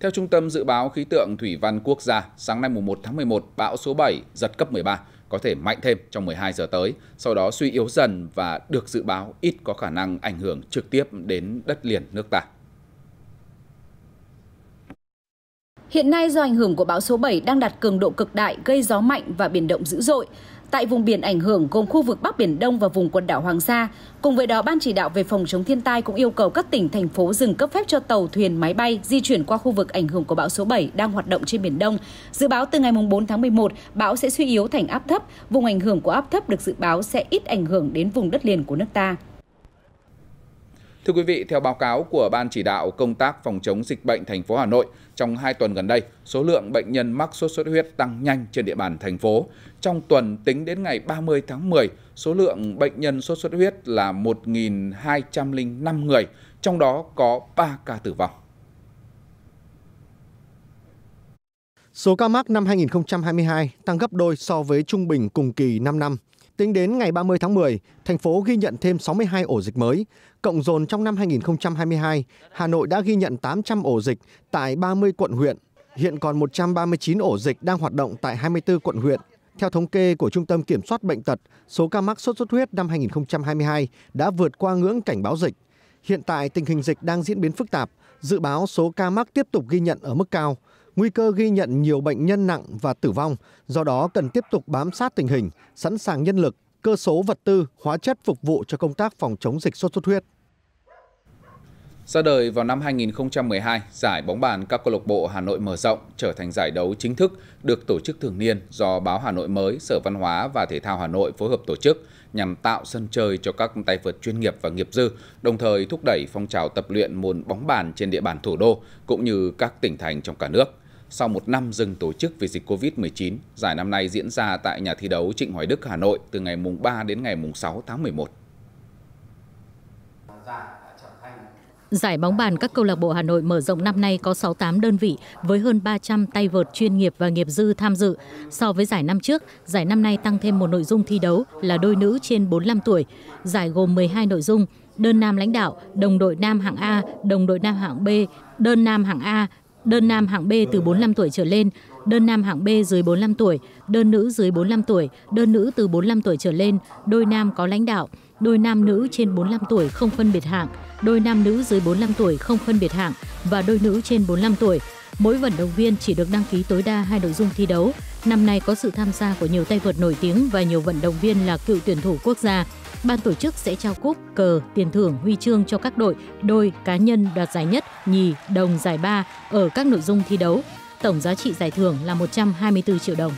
Theo Trung tâm Dự báo Khí tượng Thủy văn Quốc gia, sáng nay 1 tháng 11, bão số 7 giật cấp 13, có thể mạnh thêm trong 12 giờ tới, sau đó suy yếu dần và được dự báo ít có khả năng ảnh hưởng trực tiếp đến đất liền nước ta. Hiện nay do ảnh hưởng của bão số 7 đang đạt cường độ cực đại gây gió mạnh và biển động dữ dội. Tại vùng biển ảnh hưởng gồm khu vực Bắc Biển Đông và vùng quần đảo Hoàng Sa, cùng với đó Ban chỉ đạo về phòng chống thiên tai cũng yêu cầu các tỉnh, thành phố dừng cấp phép cho tàu, thuyền, máy bay di chuyển qua khu vực ảnh hưởng của bão số 7 đang hoạt động trên Biển Đông. Dự báo từ ngày 4 tháng 11, bão sẽ suy yếu thành áp thấp. Vùng ảnh hưởng của áp thấp được dự báo sẽ ít ảnh hưởng đến vùng đất liền của nước ta. Thưa quý vị, theo báo cáo của Ban chỉ đạo công tác phòng chống dịch bệnh thành phố Hà Nội, trong 2 tuần gần đây, số lượng bệnh nhân mắc sốt xuất huyết tăng nhanh trên địa bàn thành phố. Trong tuần tính đến ngày 30 tháng 10, số lượng bệnh nhân sốt xuất huyết là 1.205 người, trong đó có 3 ca tử vong. Số ca mắc năm 2022 tăng gấp đôi so với trung bình cùng kỳ 5 năm. Tính đến ngày 30 tháng 10, thành phố ghi nhận thêm 62 ổ dịch mới. Cộng dồn trong năm 2022, Hà Nội đã ghi nhận 800 ổ dịch tại 30 quận huyện. Hiện còn 139 ổ dịch đang hoạt động tại 24 quận huyện. Theo thống kê của Trung tâm Kiểm soát Bệnh tật, số ca mắc sốt xuất huyết năm 2022 đã vượt qua ngưỡng cảnh báo dịch. Hiện tại tình hình dịch đang diễn biến phức tạp, dự báo số ca mắc tiếp tục ghi nhận ở mức cao – nguy cơ ghi nhận nhiều bệnh nhân nặng và tử vong do đó cần tiếp tục bám sát tình hình sẵn sàng nhân lực cơ số vật tư hóa chất phục vụ cho công tác phòng chống dịch sốt xuất huyết ra đời vào năm 2012, giải bóng bàn các câu lạc bộ Hà Nội mở rộng trở thành giải đấu chính thức được tổ chức thường niên do báo Hà Nội mới, Sở Văn hóa và Thể thao Hà Nội phối hợp tổ chức nhằm tạo sân chơi cho các tay vợt chuyên nghiệp và nghiệp dư, đồng thời thúc đẩy phong trào tập luyện môn bóng bàn trên địa bàn thủ đô cũng như các tỉnh thành trong cả nước. Sau một năm dừng tổ chức vì dịch COVID-19, giải năm nay diễn ra tại nhà thi đấu Trịnh Hoài Đức, Hà Nội từ ngày mùng 3 đến ngày mùng 6 tháng 11. Giải bóng bàn các câu lạc bộ Hà Nội mở rộng năm nay có 68 đơn vị với hơn 300 tay vợt chuyên nghiệp và nghiệp dư tham dự. So với giải năm trước, giải năm nay tăng thêm một nội dung thi đấu là đôi nữ trên 45 tuổi. Giải gồm 12 nội dung: đơn nam lãnh đạo, đồng đội nam hạng A, đồng đội nam hạng B, đơn nam hạng A, đơn nam hạng B từ 45 tuổi trở lên, đơn nam hạng B dưới 45 tuổi, đơn nữ dưới 45 tuổi, đơn nữ từ 45 tuổi trở lên, đôi nam có lãnh đạo, đôi nam nữ trên 45 tuổi không phân biệt hạng, đôi nam nữ dưới 45 tuổi không phân biệt hạng và đôi nữ trên 45 tuổi. Mỗi vận động viên chỉ được đăng ký tối đa hai nội dung thi đấu. Năm nay có sự tham gia của nhiều tay vợt nổi tiếng và nhiều vận động viên là cựu tuyển thủ quốc gia ban tổ chức sẽ trao cúp, cờ, tiền thưởng, huy chương cho các đội, đôi, cá nhân đoạt giải nhất, nhì, đồng, giải ba ở các nội dung thi đấu. Tổng giá trị giải thưởng là 124 triệu đồng.